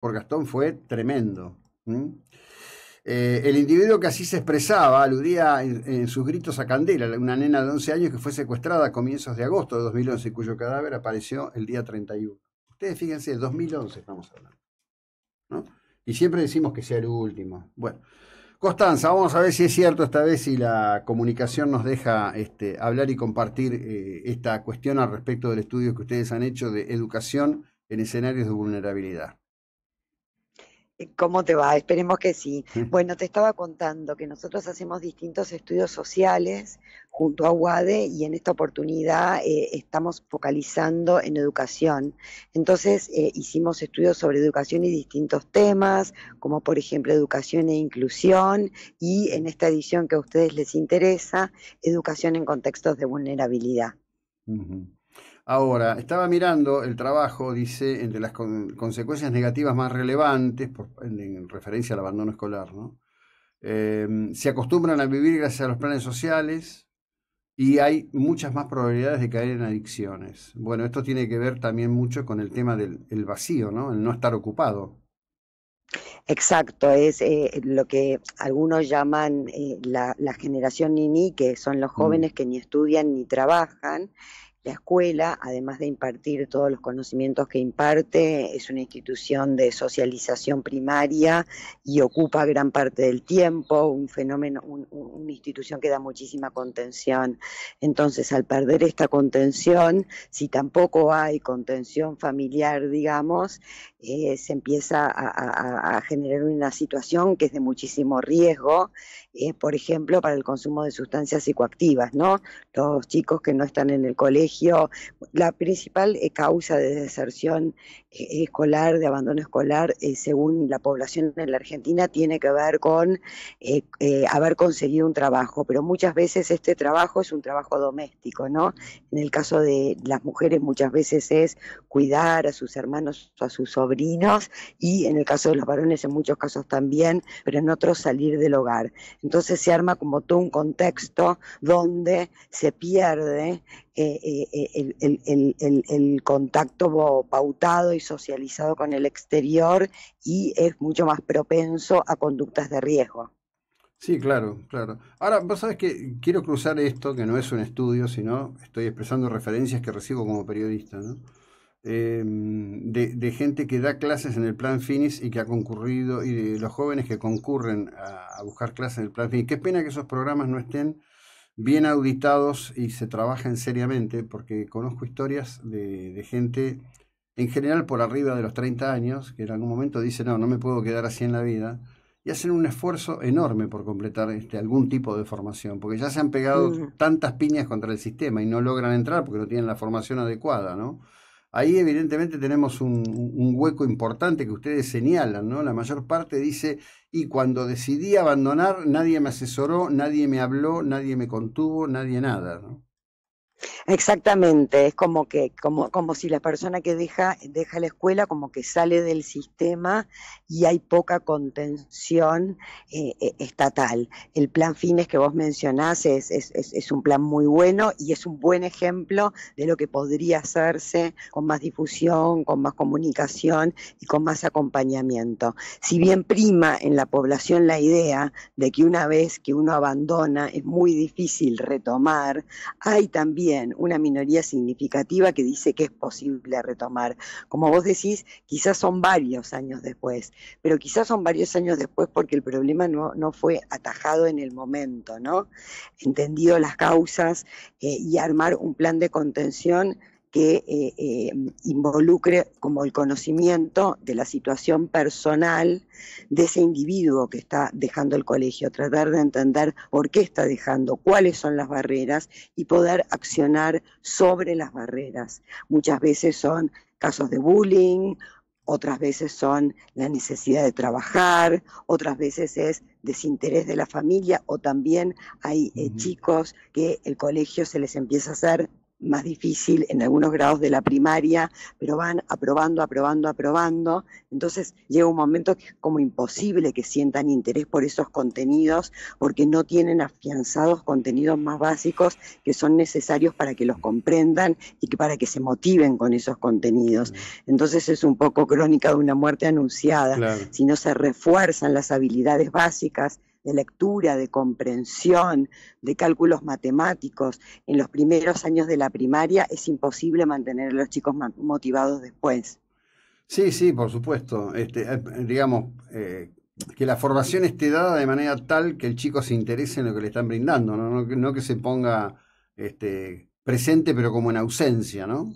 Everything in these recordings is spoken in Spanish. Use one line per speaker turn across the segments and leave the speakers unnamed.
por Gastón fue tremendo. Eh, el individuo que así se expresaba aludía en, sus gritos a Candela, una nena de 11 años que fue secuestrada a comienzos de agosto de 2011, cuyo cadáver apareció el día 31. Ustedes fíjense, 2011 estamos hablando. Y siempre decimos que sea el último. Bueno, Constanza, vamos a ver si es cierto esta vez si la comunicación nos deja este, hablar y compartir eh, esta cuestión al respecto del estudio que ustedes han hecho de educación en escenarios de vulnerabilidad.
¿Cómo te va? Esperemos que sí. Bueno, te estaba contando que nosotros hacemos distintos estudios sociales junto a UADE y en esta oportunidad eh, estamos focalizando en educación. Entonces eh, hicimos estudios sobre educación y distintos temas, como por ejemplo educación e inclusión y en esta edición que a ustedes les interesa, educación en contextos de vulnerabilidad.
Ahora, estaba mirando el trabajo, dice, entre las consecuencias negativas más relevantes, en, referencia al abandono escolar, ¿no? Em, se acostumbran a vivir gracias a los planes sociales y hay muchas más probabilidades de caer en adicciones. Bueno, esto tiene que ver también mucho con el tema del vacío, ¿no? El no estar ocupado.
Exacto, es eh, lo que algunos llaman eh, la, generación nini, que son los mm. jóvenes que ni estudian ni trabajan la escuela, además de impartir todos los conocimientos que imparte, es una institución de socialización primaria y ocupa gran parte del tiempo, un fenómeno, una institución que da muchísima contención. Entonces, al perder esta contención, si tampoco hay contención familiar, digamos, eh, se empieza a, generar una situación que es de muchísimo riesgo, eh, por ejemplo, para el consumo de sustancias psicoactivas, ¿no? Los chicos que no están en el colegio la principal eh, causa de deserción eh, escolar, de abandono escolar, eh, según la población en la Argentina, tiene que ver con haber conseguido un trabajo, pero muchas veces este trabajo es un trabajo doméstico, ¿no? En el caso de las mujeres muchas veces es cuidar a sus hermanos a sus sobrinos y en el caso de los varones en muchos casos también, pero en otros salir del hogar. Entonces se arma como todo un contexto donde se pierde eh, eh, eh el, contacto pautado y socializado con el exterior y es mucho más propenso a conductas de riesgo.
Sí, claro, claro. Ahora, vos sabés que quiero cruzar esto, que no es un estudio, sino estoy expresando referencias que recibo como periodista, em, de, gente que da clases en el Plan Finis y que ha concurrido, y de los jóvenes que concurren a, a buscar clases en el Plan Finis. Qué pena que esos programas no estén bien auditados y se trabajan seriamente, porque conozco historias de, gente, en general por arriba de los 30 años, que en algún momento dice, no, no me puedo quedar así en la vida, y hacen un esfuerzo enorme por completar este, algún tipo de formación, porque ya se han pegado mm. tantas piñas contra el sistema y no logran entrar porque no tienen la formación adecuada, ¿no? Ahí evidentemente tenemos un, hueco importante que ustedes señalan, ¿no? La mayor parte dice, y cuando decidí abandonar, nadie me asesoró, nadie me habló, nadie me contuvo, nadie nada, ¿no?
Exactamente, es como que como como si la persona que deja deja la escuela como que sale del sistema y hay poca contención eh, eh, estatal. El plan Fines que vos mencionás es, es, es, un plan muy bueno y es un buen ejemplo de lo que podría hacerse con más difusión, con más comunicación y con más acompañamiento. Si bien prima en la población la idea de que una vez que uno abandona es muy difícil retomar, hay también una minoría significativa que dice que es posible retomar. Como vos decís, quizás son varios años después, pero quizás son varios años después porque el problema no, fue atajado en el momento, ¿no? Entendido las causas eh, y armar un plan de contención que eh, em, involucre como el conocimiento de la situación personal de ese individuo que está dejando el colegio, tratar de entender por qué está dejando, cuáles son las barreras y poder accionar sobre las barreras. Muchas veces son casos de bullying, otras veces son la necesidad de trabajar, otras veces es desinterés de la familia o también hay eh, chicos que el colegio se les empieza a hacer más difícil en algunos grados de la primaria, pero van aprobando, aprobando, aprobando. Entonces llega un momento que es como imposible que sientan interés por esos contenidos porque no tienen afianzados contenidos más básicos que son necesarios para que los comprendan y que para que se motiven con esos contenidos. Mm. Entonces es un poco crónica de una muerte anunciada. Si no se refuerzan las habilidades básicas, de lectura, de comprensión, de cálculos matemáticos en los primeros años de la primaria, es imposible
mantener a los chicos motivados después. Sí, sí, por supuesto. Este, eh, digamos, eh, que la formación esté dada de manera tal que el chico se interese en lo que le están brindando, no, no que se ponga este, presente pero como en ausencia, ¿no?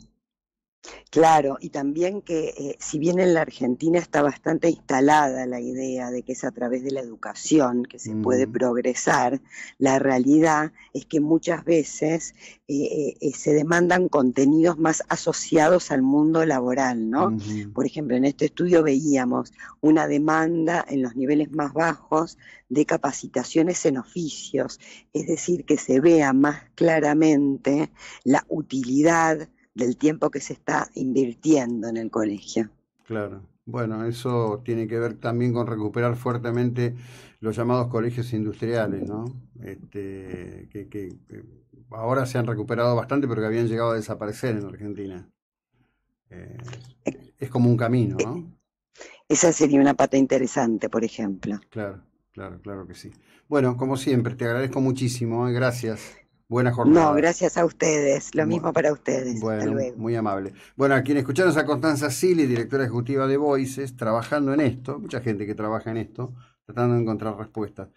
Claro, y también que eh, si bien en la Argentina está
bastante instalada la idea de que es a través de la educación que se puede progresar, la realidad es que muchas veces eh, eh, se demandan contenidos más asociados al mundo laboral, ¿no? Por ejemplo, en este estudio veíamos una demanda en los niveles más bajos de capacitaciones en oficios, es decir, que se vea más claramente la utilidad del tiempo que se está invirtiendo en el colegio.
Claro. Bueno, eso tiene que ver también con recuperar fuertemente los llamados colegios industriales, ¿no? Este, que, ahora se han recuperado bastante, pero que habían llegado a desaparecer en Argentina. Eh, es como un camino, ¿no? Esa sería una
pata interesante, por ejemplo.
Claro, claro, claro que sí. Bueno, como siempre, te agradezco muchísimo. ¿eh? Gracias. Buena jornada. No, gracias a ustedes. Lo mismo para ustedes. muy amable. Bueno, a quien escucharon a Constanza Sili, directora ejecutiva de Voices, trabajando en esto, mucha gente que trabaja en esto, tratando de encontrar respuestas.